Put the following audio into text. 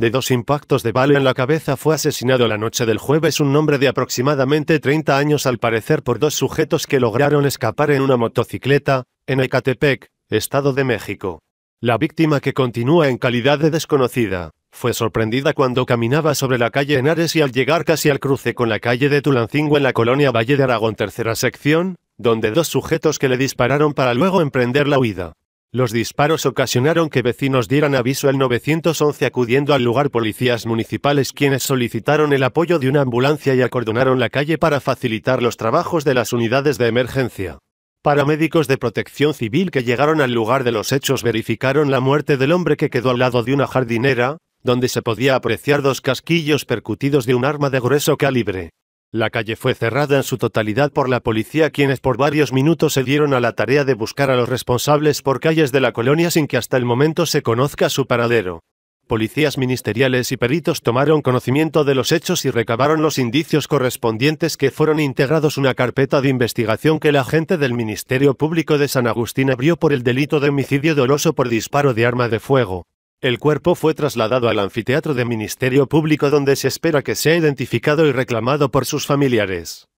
de dos impactos de bala en la cabeza fue asesinado la noche del jueves un hombre de aproximadamente 30 años al parecer por dos sujetos que lograron escapar en una motocicleta, en Ecatepec, Estado de México. La víctima que continúa en calidad de desconocida, fue sorprendida cuando caminaba sobre la calle Henares y al llegar casi al cruce con la calle de Tulancingo en la colonia Valle de Aragón tercera sección, donde dos sujetos que le dispararon para luego emprender la huida. Los disparos ocasionaron que vecinos dieran aviso al 911 acudiendo al lugar policías municipales quienes solicitaron el apoyo de una ambulancia y acordonaron la calle para facilitar los trabajos de las unidades de emergencia. Paramédicos de protección civil que llegaron al lugar de los hechos verificaron la muerte del hombre que quedó al lado de una jardinera, donde se podía apreciar dos casquillos percutidos de un arma de grueso calibre. La calle fue cerrada en su totalidad por la policía quienes por varios minutos se dieron a la tarea de buscar a los responsables por calles de la colonia sin que hasta el momento se conozca su paradero. Policías ministeriales y peritos tomaron conocimiento de los hechos y recabaron los indicios correspondientes que fueron integrados una carpeta de investigación que el agente del Ministerio Público de San Agustín abrió por el delito de homicidio doloso por disparo de arma de fuego. El cuerpo fue trasladado al anfiteatro de Ministerio Público donde se espera que sea identificado y reclamado por sus familiares.